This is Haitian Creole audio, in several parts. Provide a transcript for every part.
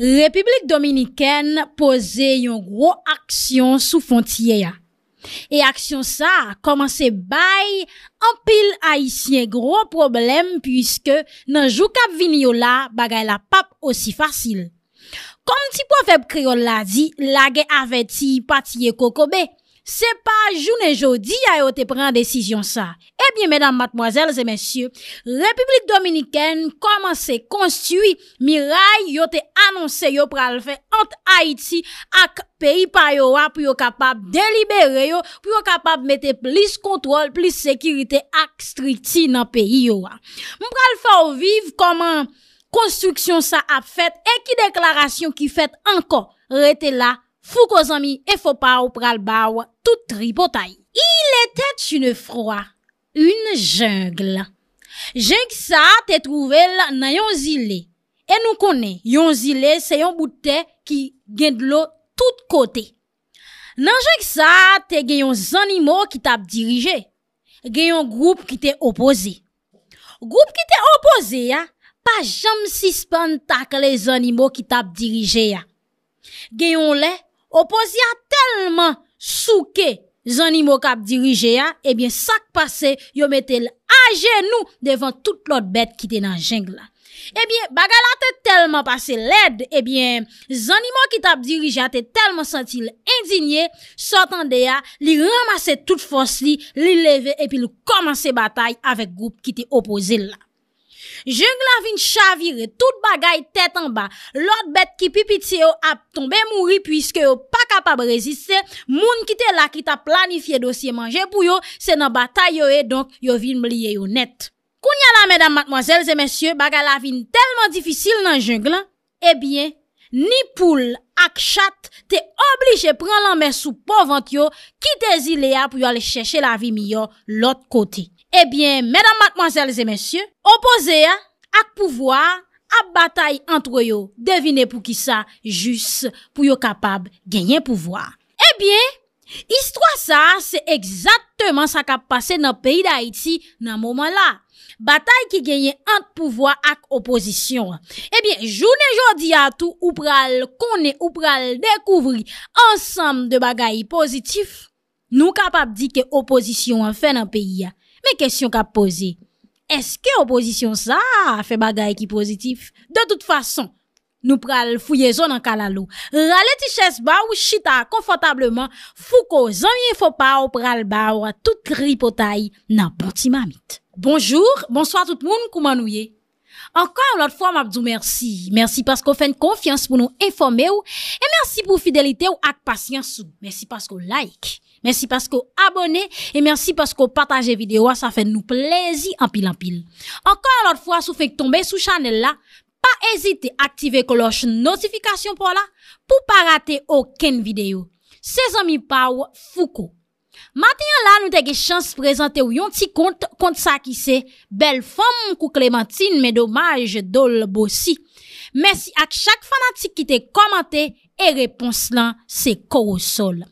Republik Dominiken pose yon gro aksyon sou fontye ya. E aksyon sa komanse bay, anpil a yisi yon gro problem pwiske nan jou kap vini yo la bagay la pap osi fasil. Kon ti po feb kriol la di, lage aveti patye kokobe. Se pa joun e joudi ya yo te pren a desisyon sa? Ebyen, eh mèdam matmoazèl, zè mèsyou, Republik Dominikèn koman se konstiwi mi ray yo te annonse yo pral fe ant Haiti ak peyi pa yo wa pou yo kapab delibere yo pou yo kapab mette plis kontrol, plis sekirite ak strikti nan peyi yo wa. Mpral fe ou viv koman konstriksyon sa ap fet e ki deklarasyon ki fet anko rete la Fou ko zami efopaw pralbaw tout ripotay. Ile tet chine froy. Une jengle. Jeng sa te trouvel nan yon zile. E nou konen. Yon zile se yon boutè ki gen dlo tout kote. Nan jeng sa te gen yon zanimo ki tap dirije. Gen yon groub ki te opoze. Groub ki te opoze ya. Pa jam si span tak le zanimo ki tap dirije ya. Gen yon le. Opozi a telman souke zanimo kap dirije a, ebyen eh sak pase yo metel a genou devan tout lot bet ki te nan jengla. Ebyen eh bagala te telman pase led, ebyen eh zanimo ki tap dirije a te telman santi le indigne, sotan deya li ramase tout fons li, li leve epi li komanse batay avek goup ki te opoze la. Jeng la vin chavire, tout bagay tet an ba, lot bet ki pipit se yo ap tombe mouri pwiske yo pa kapab reziste, moun ki te la ki ta planifiye dosye manje pou yo, se nan batay yo e, donk yo vin mlie yo net. Kounya la, medan matmoazel, zemensye, bagay la vin telman difisil nan jeng la? Ebyen, eh ni poul ak chat te oblije pran lanmen sou povant yo, kitezi le a pou yo ale cheshe la vin miyo lot kotey. Ebyen, eh medan matman selze mensyen, opoze ak pouvoi ap batay antro yo devine pou ki sa jous pou yo kapab genyen pouvoi. Ebyen, eh istwa sa se egzatman sa kap pase nan peyi da Haiti nan mouman la. Batay ki genyen ant pouvoi ak opozisyon. Ebyen, eh jounen joun di atou ou pral konen ou pral dekouvri ansam de bagay pozitif nou kapab di ke opozisyon an fe nan peyi ya. Men kesyon ka pose, eske opozisyon sa fe bagay ki pozitif? De tout fason, nou pral fouyezon nan kalalou. Rale ti ches ba ou chita konfotableman, fou ko zanye fopa ou pral ba ou a tout ripotay nan bonti mamit. Bonjour, bonsoir tout moun koumanouye. Anka ou lot fwa mabdou mersi. Mersi paskou fèn konfians pou nou enfome ou. E mersi pou fidelite ou ak pasyans ou. Mersi paskou like. Mersi paskou abone, e mersi paskou pataje videwa, sa fè nou plezi anpil anpil. Ankon alot fwa sou fèk tombe sou chanel la, pa ezite aktive koloj notifikasyon pou la, pou pa rate oken videyo. Se zami pa wou foukou. Matyen la nou te ge chans prezante ou yon ti kont, kont sa ki se, bel fom mou kou Clementine, me domaj do l bo si. Mersi ak chak fanatik ki te komante. E repons lan se korosol.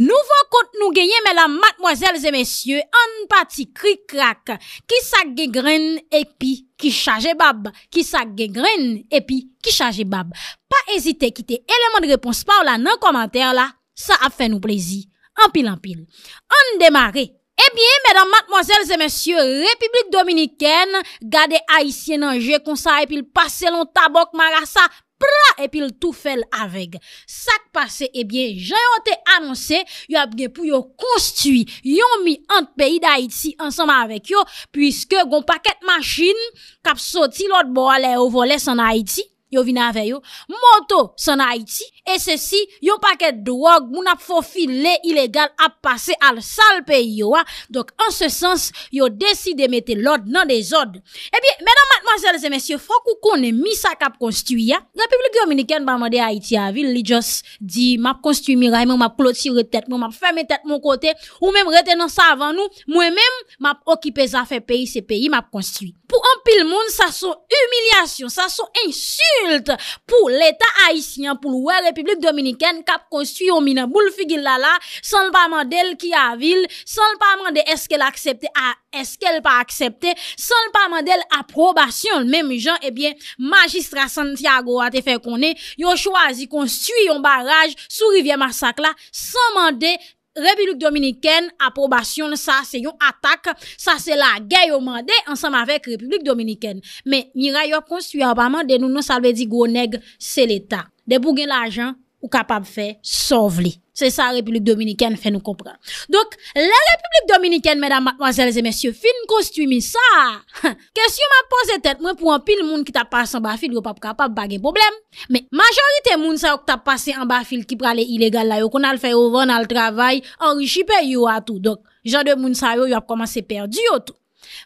Nouvo kont nou genye men la matmoazelze men sye, an pati kri krak. Ki sa ge gren epi ki chaje bab. Ki sa ge gren epi ki chaje bab. Pa ezite kite eleman de repons pa ou la nan komantèr la. Sa ap fè nou plezi. An pil an pil. An demare. E bien men la matmoazelze men sye, republik dominikèn. Gade a isye nan je konsa epi l paselon tabok marasa. pra epil tou fel avek. Sak pase, ebyen, jayote annonse, yo apge pou yo konstwi, yo mi ant peyi da Haiti ansama avek yo, pwiske gon paket maschin, kap soti lot bo ale o voles an Haiti, yo vina aveyo. Moto san Haiti e se si yon paket drog moun ap fofile ilegal ap pase al sal peyi yo wa. Dok an se sens yo desi de mette l'od nan de zod. E biye, menan matmazelze, mensyo, fokou konen misa kap konstu ya. Republik Yominiken ba mwade Haiti a vil, li jos di map konstu mi ra yon map kloti re tet moun map ferme tet moun kote ou menm retenan sa avan nou mwen menm map okipeza fe peyi se peyi map konstu. Pou ampil moun sa so humilyasyon, sa so Moult pou l'Etat Haitien pou l'ouè Republik Dominikèn kap konstuyon minan bou l'figil la la, san l'paman del ki a vil, san l'paman de eske l'aksepte a ah, eske l pa aksepte, san l paman del aprobasyon l mèm jan, ebyen eh magistra Santiago a te fè konè, yon chwazi konstuyon baraj sou rivye masak la, san mande. Republik Dominiken, aprobasyon sa, se yon atak, sa se la gey omande ansam avek Republik Dominiken. Me, mi ray yo konstuyabaman de nou nou salve di gwo neg se l'Etat. De bouge l'ajan ou kapab fe, sov li. Se sa Republik Dominikèn fè nou kompran. Dok, le Republik Dominikèn, mèdam, matmazèlzè, mèsyò, fin kostu mi sa, kèsyò ma posè tèt, mwen pou an pil moun ki tap passe an bafil, yo pap kapap bagèn problem. Mè, majorité moun sa yo ki tap passe an bafil ki pralè e ilegal la yo, kon al fè yo ven al travay, an richi pe yo atou. Dok, jan de moun sa yo yo ap komanse perdi yo tout.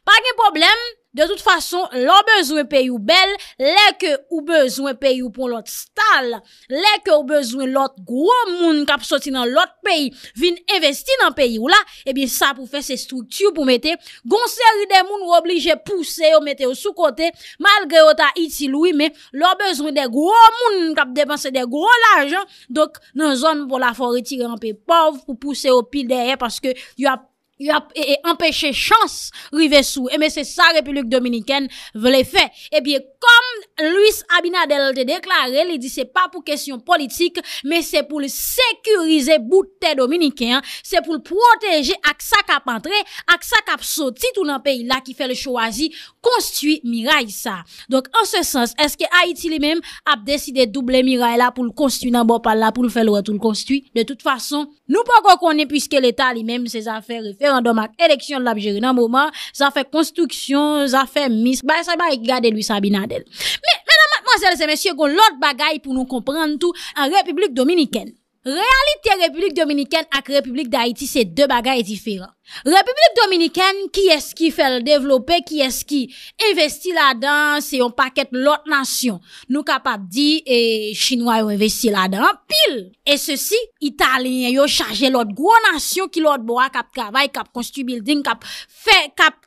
Bagèn problem, De tout fason, lèk ou bezwen peyi ou bel, lèk ou bezwen peyi ou pon lòt stal, lèk ou bezwen lòt gwo moun kap soti nan lòt peyi, vin investi nan peyi ou la, e bin sa pou fè se strukti ou pou mette. Gon seri de moun ou oblige pousse ou mette ou sou kote, malgre ou ta iti loui, mè lòt bezwen de gwo moun kap depanse de gwo l'ajan, dok nan zon pou la fòriti gen an pe pov pou pousse ou pil derè, paske yon ap. e empèche chans rive sou, e mè se sa republik dominikèn vè lè fè, e eh bie kom Louis Abinadel te deklare lè di se pa pou kèsyon politik mè se pou lè sekurize boutè dominikèn, se pou lè proteje ak sa kap antre ak sa kap soti tout nan peyi la ki fè lè chouazi, konstuit miray sa donk an se sens, eske Haiti li mèm ap deside doubler miray la pou lè konstuit nan bopal la pou lè fè lè tout lè konstuit, de tout fason, nou pa kòk konè pwiske l'Etat li mèm se zafè refè yon an do ma kereksyon l apje renan mouman, zafè konstruksyon, zafè misk, ba yon saj ba yi gade l wisa binadel. Me, menan matman, zèl se mèsyè goun lout bagay pou nou komprenn tout an republik dominiken. Realite Republik Dominiken ak Republik Daiti se de bagay diferan. Republik Dominiken ki eski fel devlope, ki eski investi la dan se yon paket lot nasyon. Nou kap ap di e chinois yon investi la dan pil. E se si, italien yo chaje lot gwo nasyon ki lot bo a kap kravay, kap konstu building, kap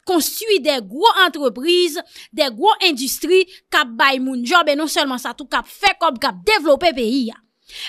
konstu de gwo antreprise, de gwo industri, kap bay moun job, e non selman sa tou kap fe kop, kap devlope peyi ya.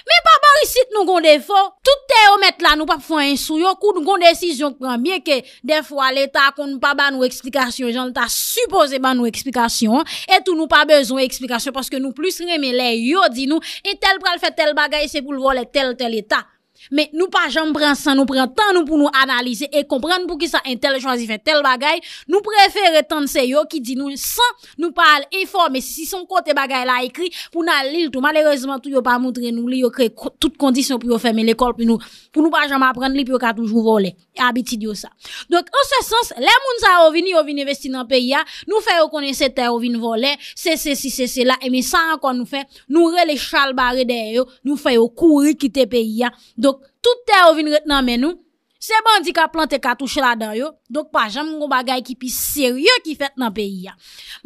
Men pa barisit nou kon defo, tout te omet la nou pa pou fwen yon sou yo, kou nou kon desisyon kwenmye ke defo aleta kon nou pa ba nou eksplikasyon, jan ta supose ba nou eksplikasyon, etou nou pa bezon eksplikasyon, paske nou plus reme le yo di nou, etel pral fe tel bagay se pou lvole tel tel eta. men nou pa jom pren san, nou pren tan nou pou nou analize, e kompren pou ki sa inteljwanzi fe tel bagay, nou prefere tan se yo ki di nou san, nou pal e for, men si son kote bagay la ekri pou nan lil tou, malerezman tou yo pa moudre nou, li yo kre tout kondisyon pou yo feme l'ekol pou nou, pou nou pa jom apren li pou yo ka toujou vole, e abiti diyo sa, donk, an se sens, le moun sa yo vini, yo vini vesti nan peya, nou fe yo kone se te yo vini vole, se se si se se la, e men san an kon nou fe nou re le chal bare de yo, nou fe yo kouri kite peya, donk Toute ter ou vin ret nan men nou Se ban di ka plante katouche la dan yo Dok pa jan moun gwa bagay ki pi serye Ki fet nan peyi ya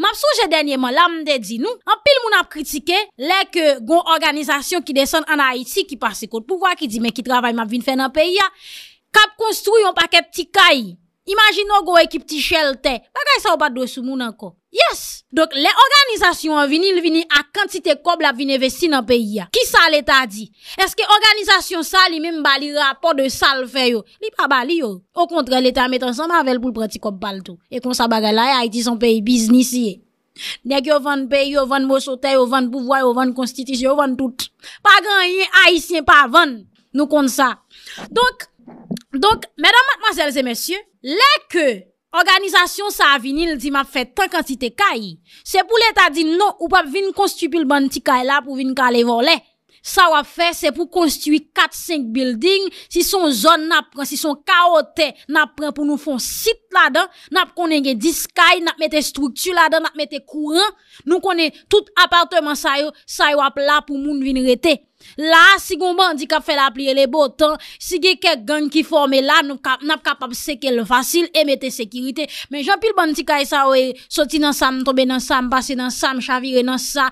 Mab souje denye man la mde di nou An pil moun ap kritike Lè ke gwa organizasyon ki desen an Haiti Ki pase kote pou wak ki di men ki travay Mab vin fet nan peyi ya Kap konstruyon paket ti kayi Imagin nou go ekip ti chelte, bagay sa ou pa dwe sou moun anko. Yes! Dok le organizasyon an vini, l vini ak kantite kob la vini ve sinan peyi ya. Ki sa l eta di? Eske organizasyon sa li menm bali rapor de sal feyo? Li pa bali yo. Ou kontre l eta met ansan mavel pou prati kob bal to. E kon sa bagay la ya, a iti san peyi biznis ye. Nek yo van peyi, yo van mousote, yo van bouvoy, yo van konstitisyon, yo van tout. Pa gen yon aisyen pa van nou kon sa. Donk, Donk, medan matmazelze mesye, leke, organizasyon sa avinil di map fet tan kantite kayi, se pou leta di nou ou pap vin konstipil bon ban ti kayi la pou vin kalé volè, sa wap fet se pou konstipil 4-5 building, si son zon napren, si son kaote napren pou nou fon sit la dan, nap konen gen dis kayi, nap mette struktu la dan, nap mette kouran, nou konen tout apartement sa yo, sa yo ap la pou moun vin rete. La, si goun bandi kap fè la pli e le botan, si ge kek gang ki fòm e la, nou kap nap kap ap sekel vasil e mette sekirite. Men jan pil bandi ka e sa ou e soti nan sa, mtoube nan sa, mbase nan sa, mchavire nan sa.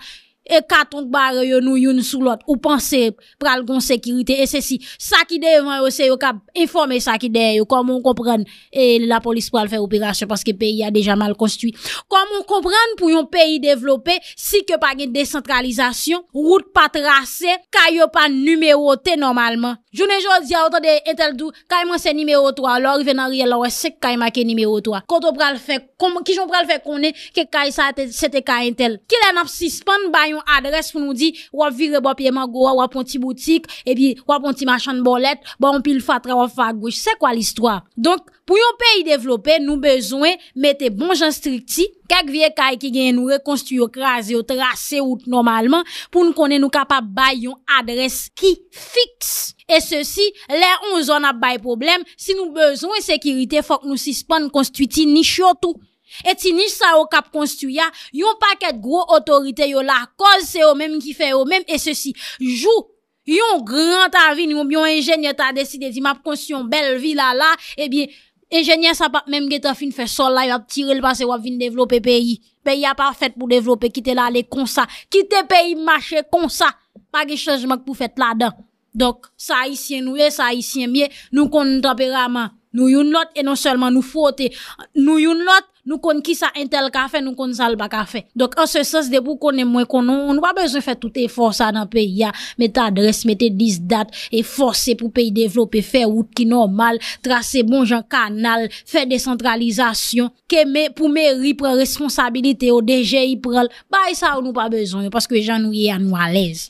e katonk bare yo nou yon sou lot ou panse pral gon sekirite e se si. Sa ki devan yo se yo ka informe sa ki devan yo, komon kompran e la polis pral fe operasyon paske peyi a deja mal konstuit. Komon kompran pou yon peyi devlope si ke pa gen descentralizasyon rout pa trase, kayo pa numerote normalman. Jounen joun zi a otan de Intel 2, kayman se numero 3, lor venan riyel la we sek kayman ke numero 3. Koto pral fe, kijon pral fe konen, ke kay sa se te ka Intel. Kile nap si span bayon adres pou nou di wap vire bwa bon piye magowa, wap onti boutik, e pi wap onti machan bolet, bwa onti l fatre wap fat gouj, se kwa l istwa? Donk, pou yon peyi devlope, nou bezwen mette bon jan strikti, kak vie kay ki genye nou re konstuyo kras yo trase ou normalman, pou nou konen nou kapap bay yon adres ki fix. E se si, le on zon ap bay problem, si nou bezwen sekirite fok nou sispan konstuiti ni chotou. Eti nish sa yo kap konstu ya, yon pa ket gro otorite yo la, koz se yo menm ki fe yo menm e se si. Jou, yon gran ta vin, yon biyon enjenye ta deside, di map konstu yon bel vi la la, ebi eh enjenye sa pa, menm geta fin fe sol la, yon ap tirel pa se wap vin devlope peyi. Peyi a pa fet pou devlope, kite la le kon sa, kite peyi mache kon sa, pa ge chajmak pou fet la da. Dok, sa yi sien ouye, sa yi sien bie, nou kon nou tapera man. Nou yon lot e non selman nou fote Nou yon lot nou kon ki sa entel kafe Nou kon salba kafe Dok an se sens de pou konen mwen konon Nou pa bezon fè tout e fòr sa nan peyi ya Met adres, met e dis dat E fòrse pou peyi devlopè fè wout ki normal Trase bon jan kanal Fè descentralizasyon Kè mè pou mè ripre responsabilite O deje yi pral Bay sa ou nou pa bezon E paske ve jan nou yi an nou alez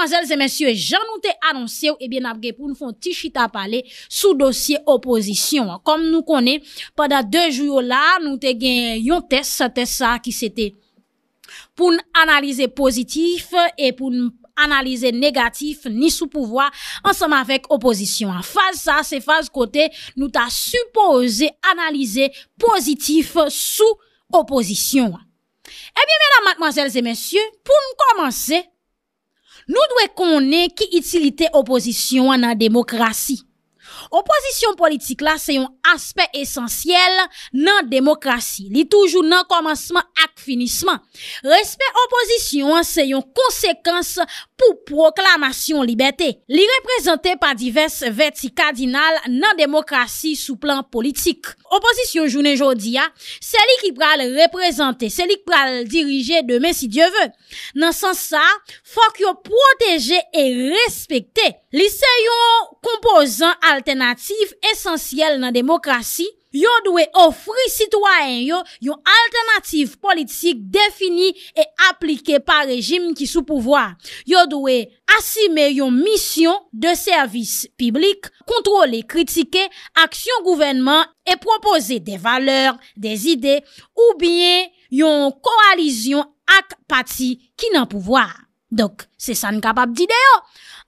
Mademoiselles et messieurs, jen nou te anonsye ou ebyen apge pou nou fon ti chita pale sou dosye oposisyon. Kom nou konen, padan 2 juyo la, nou te gen yon test, test sa ki sete pou nou analize pozitif e pou nou analize negatif ni sou pouvoi ansama vek oposisyon. Fase sa, se fase kote, nou ta supose analize pozitif sou oposisyon. Ebyen mademoiselles et messieurs, pou nou komanse... Nou dwe konen ki itilite opozisyon nan demokrasi. Opozisyon politik la se yon aspe esensyel nan demokrasi, li toujou nan komanseman ak finisman. Respe opozisyon se yon konsekans pou proklamasyon liberté. Li reprezenté pa divers verti kardinal nan demokrasi sou plan politik. Oposisyon jounen jodi ya, seli ki pral reprezentè, seli ki pral dirije demè si dievè. Nan sans sa, fòk yo proteje e respekte. Li se yo kompozan alternatif esensyèl nan demokrasi, Yo dwe ofri sitwaen yo yon alternatif politik defini e aplike pa rejim ki sou pouvoar. Yo dwe asime yon misyon de servis piblik, kontrole, kritike, aksyon gouvenman e propose de valeur, de zide ou bien yon koalizyon ak pati ki nan pouvoar. Dok, se sa nou kapab dide yo,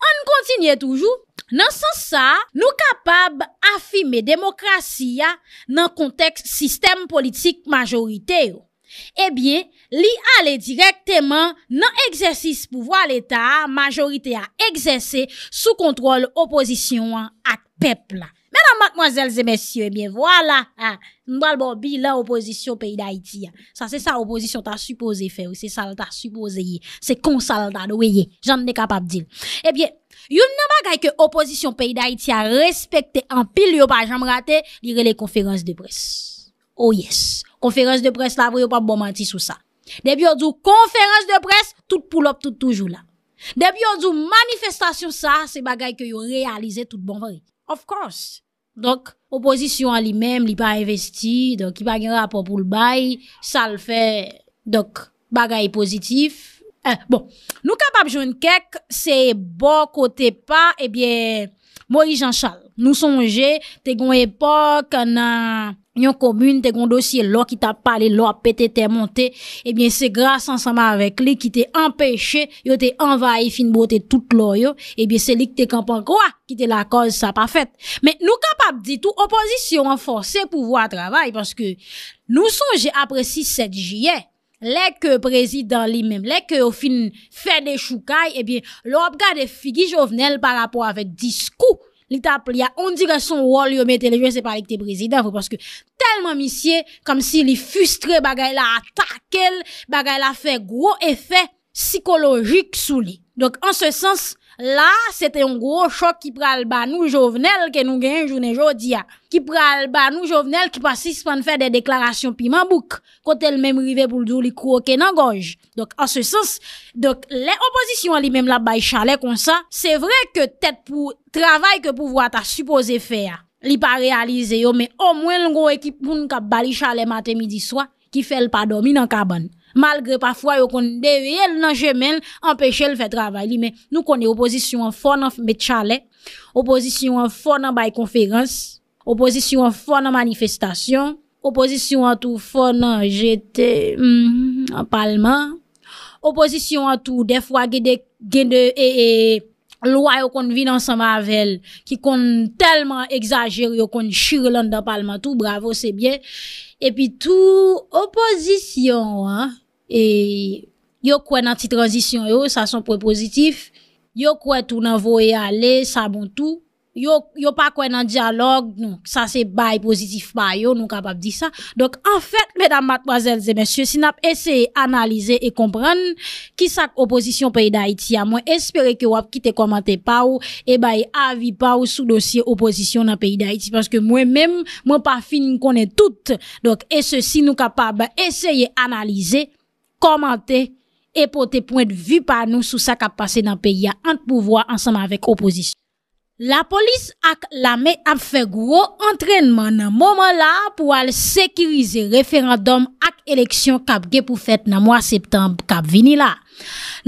an kontinye toujou, nan san sa nou kapab afime demokrasiya nan konteks sistem politik majorite yo. E bie, li ale direkteman nan egzersis pouvoi l'Etat, majorite a egzersi sou kontrol oposisyon ak pepla. Mè nan mèk mwazèl zè mèsyou, mè voilà, mbwa l bo bi la oposisyon peyi d'Haïti. Sa se sa oposisyon ta suppose fe, ou se sa ta suppose ye, se konsal ta nou weye, jan nè kapap dil. Ebyè, eh yon nan bagay ke oposisyon peyi d'Haïti a respekte ampil yo pa jam rate, dire le konferans de pres. Oh yes, konferans de pres la vwe yo pa bomanti sou sa. Debyon d'ou konferans de pres, tout pou lop tout toujou la. Debyon d'ou manifestasyon sa, se bagay ke yo realize tout bon vwe. Of course, Donk, opozisyon li menm li pa investi, donk, ki pa gen rapop ou l bay, sal fe, donk, bagay pozitif. Eh, bon, nou kapap joun kek, se bo kote pa, ebyen, mou i jan chal. Nou sonje, te goun epok, nan... yon komune te kon dosye lo ki ta pale lo apete te monte, eh ebyen se grase ansama avek li ki te empeshe, yo te envaye fin bo eh te tout lo yo, ebyen se li ki te kampan kwa ki te la koz sa pafet. Men nou kapap ditou opozisyon anforse pou vo a travay, paske nou son jè apresi sedjiye, lek prezident li men, lek yo fin fè de choukaj, ebyen lop gade figi jovenel par apò avèd diskou, li tap li a on direksyon wò, li yo mette le jwen se palik te prezident, fò paske telman misye, kom si li fustre bagay la atakel, bagay la fè gwo efè psikologik sou li. Donk an se sens, La, se te yon gro chok ki pral ba nou jovenel ke nou gen yon jounen jodi ya. Ki pral ba nou jovenel ki pasis pan fè de deklarasyon pi mambouk. Kote l mèm rive pou l dou li kou okè nan goj. Dok an se sens, lè opozisyon li mèm la bay chalet kon sa, se vre ke tèt pou travay ke pou vwa ta supose fè ya. Li pa realize yo, me o mwen l gro ekip moun kap bali chalet matè midi swa ki fè l pa domi nan kaban. Malgre pafwa yo kon deye el nan jemen, anpeche el fè travay li men. Nou kon deye oposisyon an fon an me tchale, oposisyon an fon an bay konferans, oposisyon an fon an manifestasyon, oposisyon an tou fon an jetè, mm, an palman, oposisyon an tou defwa gede e e e, Lwa yo kon vi nan sa mavel, ki kon telman exager yo kon shir lan dan palman tou, bravo, sebyen. E pi tou opozisyon e yo, yo kwen anti-transisyon yo, sa son prepozitif, yo kwen tou nan voye ale, sa bon tou. Yo pa kwen nan diyalog, sa se bay pozitif bay yo, nou kapap di sa. Dok an fèt, mèdam, mademoiselles et mèsyè, si nap eseye analize e komprenne ki sak opozisyon peyi da iti ya, mwen espere ke wap ki te komante pa ou, e bay avi pa ou sou dosye opozisyon nan peyi da iti. Paske mwen mèm, mwen pa fin konen tout, dok ese si nou kapap eseye analize, komante, e pote pou ete vi pa nou sou sa kap pase nan peyi ya ant pouvoi ansanman vek opozisyon. la polis ak la me ap fe gwo entrenman nan momon la pou al sekirize referandom ak eleksyon kap ge pou fèt nan mwa septembe kap vini la.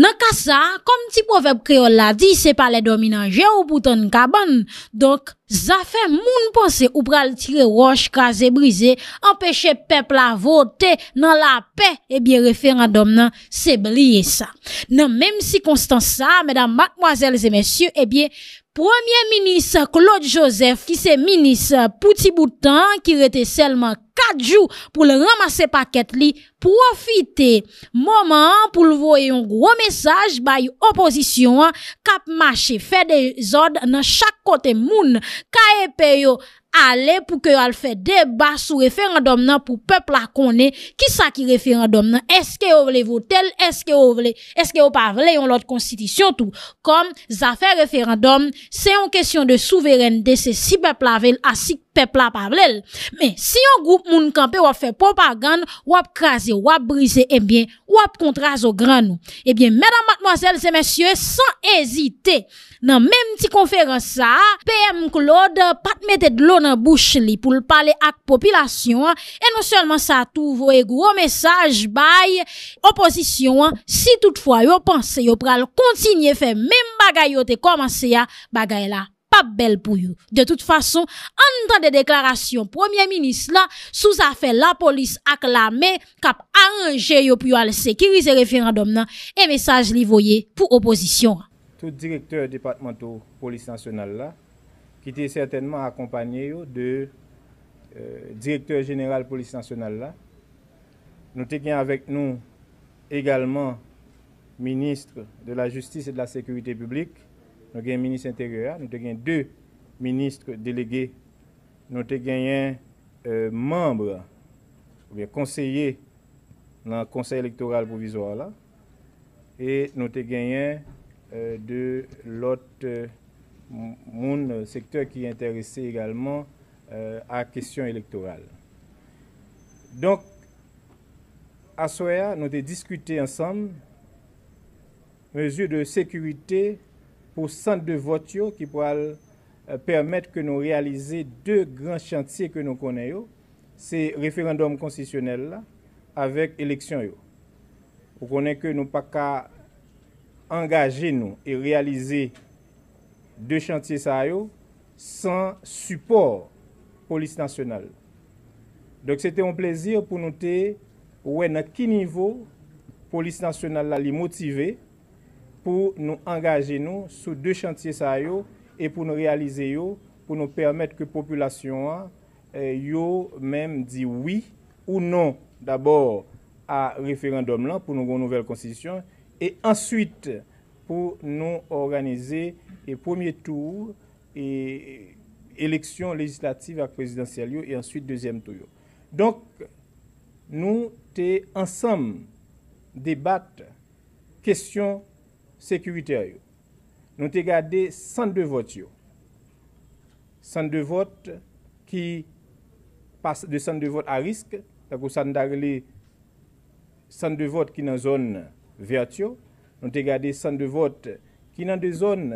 Nan kasa, kom ti povep kreol la di se pa le dominanje ou bouton kaban, donk zafen moun panse ou pral tire roj kaze brize, anpeche pep la vote nan la pe, ebyen referandom nan se blye sa. Nan menm si konstan sa, medan makmwazelze mesyou ebyen, Premier Minis Claude Joseph, ki se Minis Poutiboutan, ki rete selman 4 jou pou le ramase paket li, profite. Moman pou le voye yon gro mesaj baye oposisyon, kap mache, fe de zod nan chak kote moun, ka epeyo. ale pou ke al fe deba sou referandom nan pou pepla konen, ki sa ki referandom nan, eske yo vlevo tel, eske yo vle, eske yo pa vle yon lot konstitisyon tou. Kom, za fe referandom, se yon kesyon de souveren de se si pepla ven asik, pepla pavlel. Men, si yon goup moun kampe wap fe propagand, wap kraze, wap brize, ebyen, eh wap kontrazo granou. Ebyen, eh mèdam matmoazèl, zè mèsyò, san ezite, nan menm ti konferans sa, PM Claude patmète d'lò nan bouch li pou l'pale ak popilasyon, e non sèlman sa touvo e gwo mèsaj bay, oposisyon, si toutfwa yon panse, yo pral kontinye fe menm bagay yo te komanse ya bagay la. De tout fason, an dan de deklarasyon, premier minis la souza fe la polis akla me kap a anje yo pou yo al sekirize referandom nan e mesaj li voye pou oposisyon. Tout direktor departemento polis nasyonal la, ki te certainman akompanye yo de direktor general polis nasyonal la, nou te kyen avek nou egalman ministre de la justis e de la sekurite publik, nous avons un ministre intérieur, nous avons deux ministres délégués, nous avons un euh, membre ou bien conseiller dans le conseil électoral provisoire et nous avons euh, de l'autre euh, monde secteur qui est intéressé également euh, à la question électorale. Donc, à Soya, nous avons discuté ensemble mesures de sécurité pour centre de vote qui pourra euh, permettre que nous réaliser deux grands chantiers que nous connaissons. C'est référendum constitutionnel avec élection. Vous connaissez que nous pas engager nous et réaliser deux chantiers ça yo, sans support police nationale. Donc c'était un plaisir pour nous de à quel niveau police nationale l'a est motivée pour nous engager nous sur deux chantiers ça et pour nous réaliser yo, pour nous permettre que la population eh, yo même dit oui ou non d'abord à référendum là pour nous avoir une nouvelle constitution et ensuite pour nous organiser le premier tour et élection législative et présidentielle et ensuite deuxième tour. Donc nous t'es ensemble débattre question sekuriter yo. Nou te gade 102 vot yo. 102 vot ki pas de 102 vot a risk, tako 102 vot ki nan zon vert yo. Nou te gade 102 vot ki nan de zon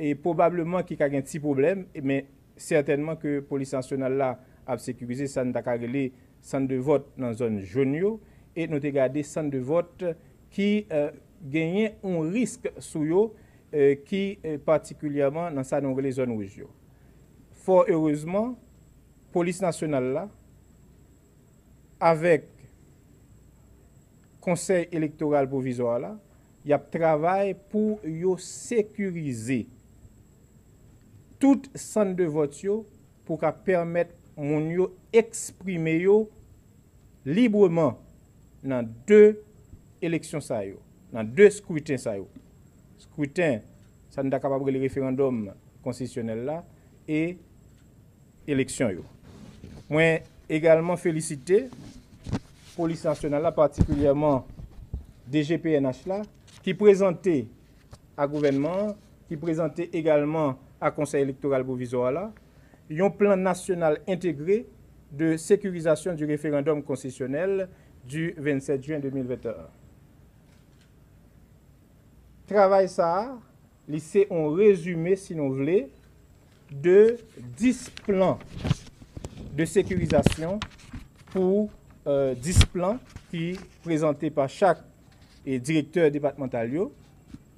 e probableman ki kagen ti problem, men certainman ke polis ansyonal la ap sekurize 102 vot nan zon joun yo, et nou te gade 102 vot ki... genyen un riske sou yo eh, ki eh, partikulyaman nan sa nongrele zon ou yo. For heurezman, polis nasyonal la avek konsey elektoral pou vizwa la, yap travay pou yo sekurize tout san de vot yo pou ka permet moun yo eksprime yo libreman nan de eleksyon sa yo. dans deux scrutins ça est. Scrutin ça nous capable le référendum constitutionnel là et élection yo. Moi également féliciter police nationale là particulièrement DGPNH là qui présentait à gouvernement qui présentait également à conseil électoral provisoire là un plan national intégré de sécurisation du référendum constitutionnel du 27 juin 2021. Travail ça, c'est ont résumé, si l'on voulait, de 10 plans de sécurisation pour 10 euh, plans qui présentés par chaque directeur départemental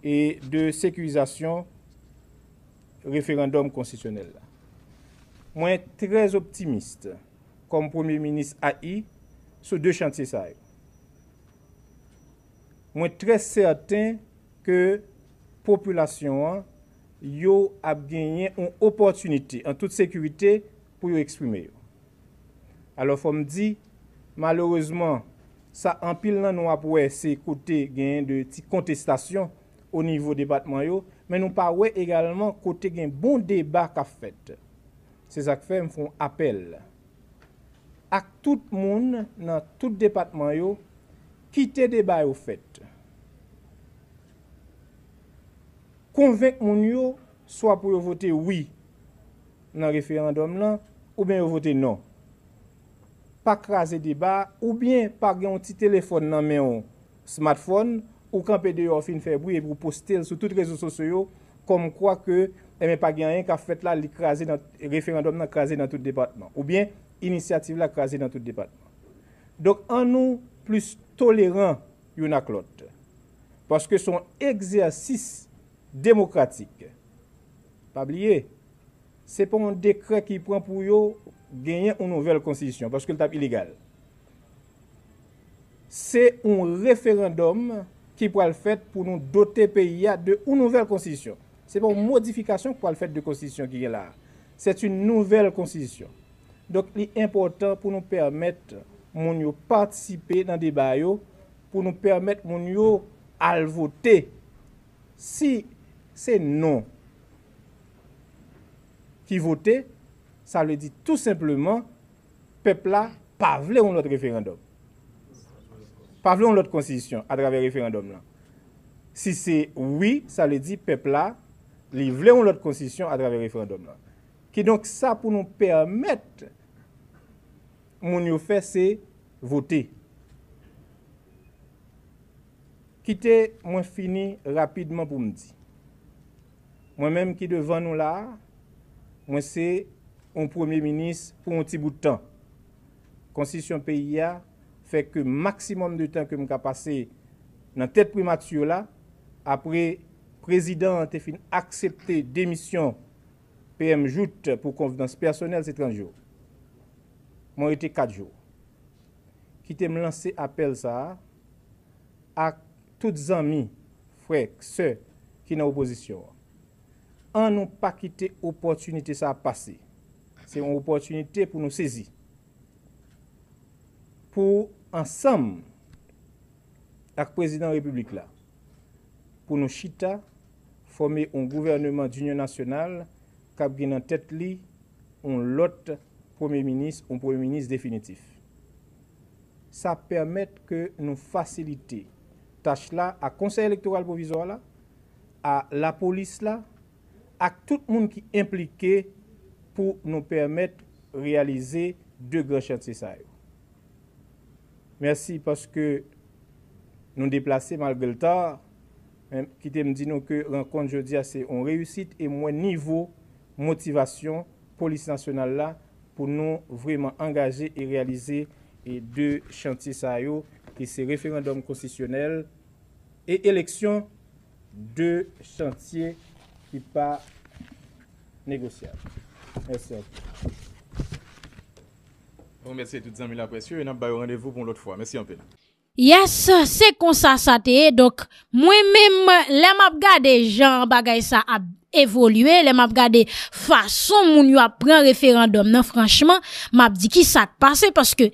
et de sécurisation référendum constitutionnel. Moi, très optimiste comme Premier ministre AI sur deux chantiers ça. Moi, très certain ke populasyon yo ap genyen an opotunite, an tout sekurite pou yo eksprime yo. Alo fom di, malourezman, sa anpil nan nou ap we se kote genyen de ti kontestasyon o nivou debatman yo, men nou pa we egalman kote genyen bon debat ka fèt. Se zak fèm foun apel. Ak tout moun nan tout debatman yo, kite debat yo fèt. konvenk moun yo, swa pou yo vote oui nan referandom nan, ou ben yo vote non. Pa kraze debat, ou ben pa gen yon ti telefon nan men yon smartphone, ou kanpe deyo eh ou fin febouye pou postel sou tout rezo sosyo, konm kwa ke eme pa gen yon ka fwet la referandom nan kraze nan tout debatman, ou ben inisiativ la kraze nan tout debatman. Dok an nou plus toleran yon ak lot, paske son eksersis démocratique. Pas oublier, c'est pas un décret qui prend pour eux gagner une nouvelle constitution parce que le tape illégal. C'est un référendum qui pourra le faire pour nous doter pays de une nouvelle constitution. C'est pas une modification pour le faire de constitution qui est là. C'est une nouvelle constitution. Donc, il est important pour nous permettre de participer dans le débat, pour nous permettre de voter. Si c'est non qui votait, ça le dit tout simplement, peuple là, pas un référendum. Pas voulu une constitution à travers le référendum là. Si c'est oui, ça le dit peuple là, il voulait notre constitution à travers le référendum là. Qui donc ça pour nous permettre mon fait c'est voter. Quitter, moi fini rapidement pour me dire. Mwen menm ki devan nou la, mwen se yon premier minis pou yon ti boutan. Konsisyon PIA fek yon maksimum de tan ke mwen ka pase nan tet primatio la, apre prezident te fin aksepte demisyon PMJout pou konfidans personel se 30 jor. Mwen ete 4 jor. Ki te m lanse apel sa, ak tout zanmi frek se ki nan oposisyon wak. pas quitté l'opportunité, ça a passé. C'est une une pour pour saisir. saisir, pour ensemble, le Président de la, pour nous chita former un gouvernement d'union nationale, qui a tête en li yon lot premier ministre, un premier ministre définitif. Ça permet que nous faciliter tâche la à conseil électoral provisoire la, à la police, à tout le monde qui est impliqué pour nous permettre de réaliser deux grands chantiers. Merci parce que nous déplacer malgré le temps, même qui te me dit nous que rencontre jeudi assez on réussite et moins niveau motivation police nationale là pour nous vraiment engager et réaliser deux chantiers C'est yo c'est référendum constitutionnel et élection de chantiers qui pas Negosyade. Esen. Remersi bon, tout zanmine apresye. E nan bayo randevou pou l'ot fwa. Mersi yon pen. Yes, se konsa sa te e. Dok mwen mwen le map gade jan bagay sa ap evolue. Le map gade fason moun yon ap pren referandum nan franchman map di ki sa ap pase. Paske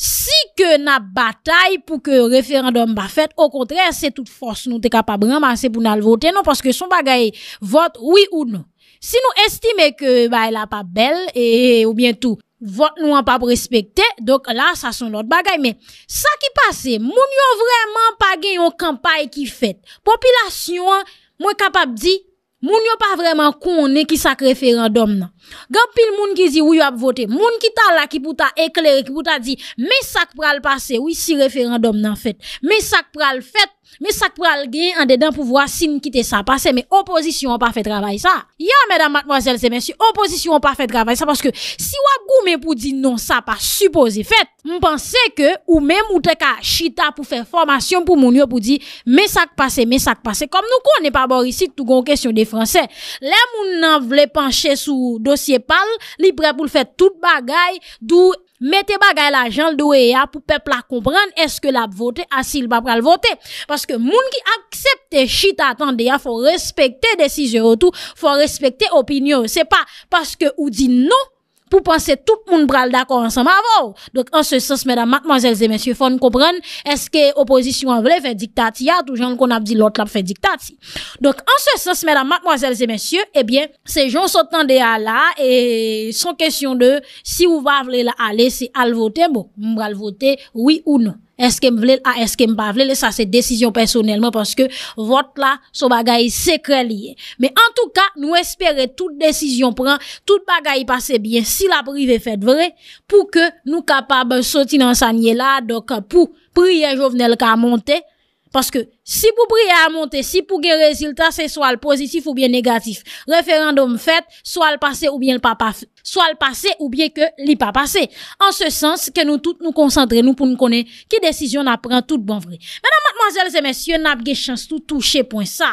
si ke nan batay pou ke referandum ba fet au kontre se tout fos nou te kapab ramase pou nan lvote nan. Paske son bagay vote oui ou non. Si nou estime ke ba e la pa bel e ou bientou vot nou an pa presepekte, dok la sa son lot bagay. Sa ki pase, moun yo vreman pa gen yon kampay ki fet. Popilasyon moun kapap di, moun yo pa vreman konen ki sak referandom nan. Gap pil moun ki zi ou yo ap vote Moun ki tal la ki pou ta ekler Ki pou ta di mesak pral pase non, Ou si referandom nan fet Mesak pral fet Mesak pral gen an dedan pou vwa sin kite sa Pase me oposisyon an pa fet travay sa Ya medan matmoazel zemensi Oposisyon an pa fet travay sa Paske si wak gou men pou di non sa pa supose fet Mpense ke ou men mouteka Chita pou fer formasyon pou moun yo Pou di mesak pase mesak pase Kom nou kon ne pa bor isi tout gon kestyon de franse Le moun nan vle panche sou ou Sye pal li pre pou l fè tout bagay Dou mette bagay la janl Dou e ya pou pepl la kompran Eske la bvote asil ba pral vote Paske moun ki aksepte Chita atan de ya fò respekte Desisyon ou tou fò respekte opinyon Se pa paske ou di nou pour penser tout le monde bral d'accord ensemble avant. Ah, Donc, en ce sens, mesdames, mademoiselles et messieurs, faut comprendre, est-ce que opposition en vrai fait dictatia, ah, toujours qu'on a dit l'autre l'a fait dictature. Donc, en ce sens, mesdames, mademoiselles et messieurs, eh bien, ces gens sont à là, et sans question de, si vous va aller, c'est à voter, bon, m'bral voter, oui ou non. eske m vle, a eske m pa vle, le sa se desisyon personelman, paske vot la, so bagayi sekre liye. Me en tou ka, nou espere tout desisyon pran, tout bagayi pase bien, si la prive fete vre, pou ke nou kapab soti nan sanye la, doke pou priye jo vnel ka monte, Paske, si pou pri a amonte, si pou gen rezilta, se so al pozitif ou bien negatif. Referandom fet, so al pase ou bien li pa pase. An se sens, ke nou tout nou koncentre, nou pou nou konen, ki desisyon apren tout bon vre. Menan, mademoiselles et messieurs, nap gen chans tout touche pon sa.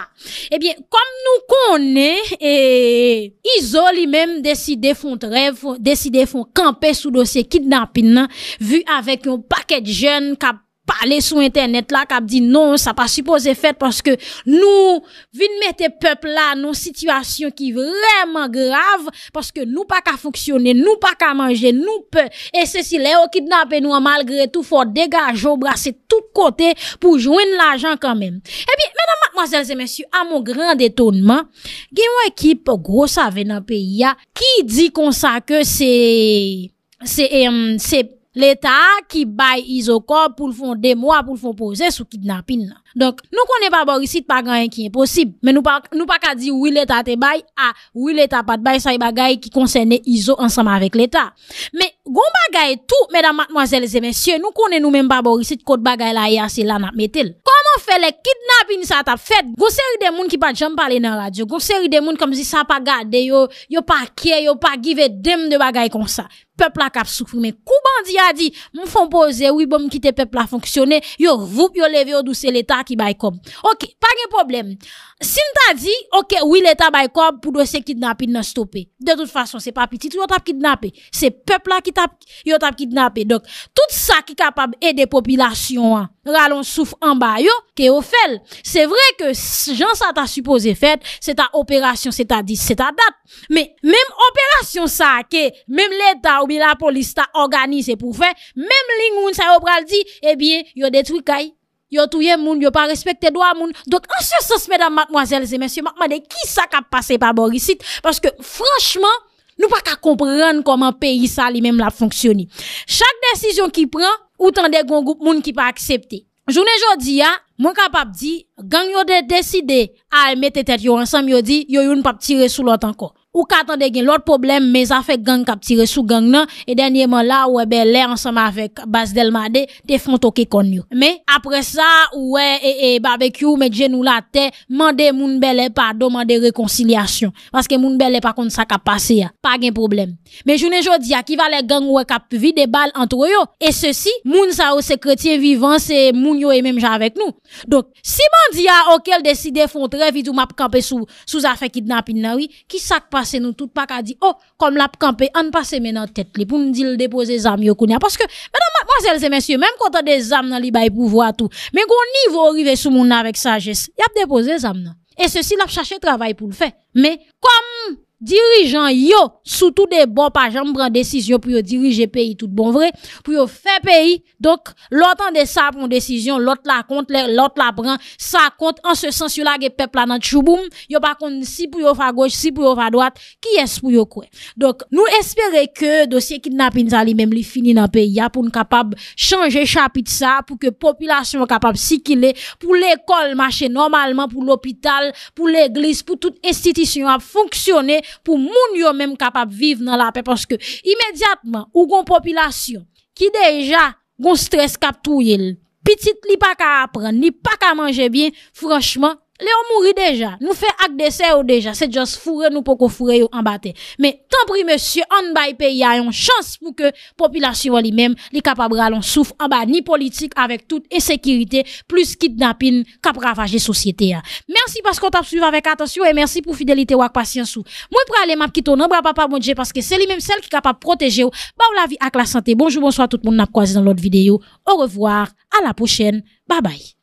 Ebyen, eh kom nou konen, e izo li men deside fon trev, deside fon kampe sou dosye kidnapin nan, vu avek yon paket jen kap. pale sou internet la kap di non, sa pa suppose fet paske nou vin mette pep la nou situasyon ki vreman grav paske nou pa ka foksyone, nou pa ka manje, nou pe e se si le ou kidnapen nou an malgre tout fort, degaj ou brase tout kote pou jwen l'ajan kanmen. E pi, menan, mademoiselles et messieurs, a mou grand etonman, gen mwen ekip gros avè nan pe ya, ki di konsa ke se, se, se, L'Etat ki bay Iso Corp pou l'fon demwa, pou l'fon pose sou kidnapin nan. Donk, nou konen pa borisit pa gan yon ki yon posib. Men nou pa ka di wou l'Etat te bay, a wou l'Etat pa te bay sa yon bagay ki konsene Iso ansama vek l'Etat. Men, goun bagay tou, medan matmoazelze men, siye, nou konen nou men pa borisit kote bagay la yase e lan ap metel. Koman fe le kidnapin sa tap fet? Gon seri de moun ki pa jom pale nan radyo, gon seri de moun kam si sa pa gade yo, yo pa kye, yo pa give dem de bagay konsa. peuple a cap souffrir mais coup bandi a dit me font poser oui bon quitter peuple a fonctionner yo vous yo lever yo douce l'état qui bail comme OK pas de problème si t'a dit OK oui l'état bail comme pour dossier kidnapping stopper de toute façon c'est pas petit yo t'a kidnappé c'est peuple là qui t'a yo t'a kidnappé donc tout ça qui capable aider population hein. ralon souffre en bas yo que au fait c'est vrai que gens ça t'a supposé faire c'est ta opération c'est à dire c'est ta date mais même opération ça que même l'état la police t'a organisé pour faire, même ligne moun sa yo pral di, eh bien, yo détruit kay, yo touye moun, yo pas respecté droit moun. Donc, en ce sens, mesdames, mademoiselles et messieurs, m'a qui ça a passé par Borisite Parce que, franchement, nous pas qu'à comprendre comment pays ça lui-même la fonctionner Chaque décision qui prend, autant des grands groupes moun qui pas accepté. Journée jodi a, Moi, capable dire gang yo de décider à mettre tête yo ensemble, yo dit, yo yon pas tirer sous l'autre encore. Ou katan de gen lot problem me zafek gang kap tire sou gang nan E denye man la ou e belen ansama avek Bas Delmade te fontoke kon yo Me apre sa ou e e e barbekyou me djen ou la te mande moun belen pa domande rekonciliasyon Paske moun belen pa kont sa kap pase ya Pa gen problem Me jounen jo diya ki valen gang ou e kap vide bal antro yo E se si moun sa ou sekretien vivans e moun yo e menm jan avek nou Dok si man diya okel de si defontre vide ou map kape sou zafek kidnap innawi c'est nous tout pas qu'à dire oh comme l'a campé on passer maintenant tête pour me dire déposer zam y parce que madame mademoiselles et messieurs même quand on des âmes dans li pouvoir tout mais qu'on niveau arriver sous mon avec sagesse y a déposer armes. et ceci l'a cherché travail pour le faire mais comme Dirijan yo Soutou de bon pa janm bran desisyon Pou yo dirije peyi tout bon vre Pou yo fe peyi Donk loutan de sa pon desisyon Lout la kont le lout la bran Sa kont an se sens yo la ge pepla nan chouboum Yo pa kont si pou yo fa goch si pou yo fa doat Ki es pou yo kwe Donk nou espere ke dosye kidnap in sa li Mem li fini nan peyi ya pou nou kapab Chanje chapit sa pou ke populasyon Kapab si ki le pou l'ekol Mache normalman pou l'opital Pou l'eglis pou tout institisyon A fonksyone pou moun yo menm kapap viv nan la pe panse ke imediatman ou gon popilasyon ki deja gon stres kap tou yel pitit li pa ka apren ni pa ka manje bin franchman Le ou mouri deja, nou fe ak dese ou deja, se jaz fure nou poko fure yo anbate. Me tanpri monsye, anbay pe ya yon chans pou ke popilasyon li men li kapab ralon souf anba ni politik avek tout esekirite plus kidnapin kap ravaje sosyete ya. Mersi pas kon tap souf avek atasyon e mersi pou fidelite wak pasyansou. Mwen pre ale map kiton anbra pa pa mounje paske se li men sel ki kapab proteje yo ba ou la vi ak la sante. Bonjou, bonsoy, tout moun nap kwa zi nan lot videyo. Ou revoar, a la pochen, ba bay.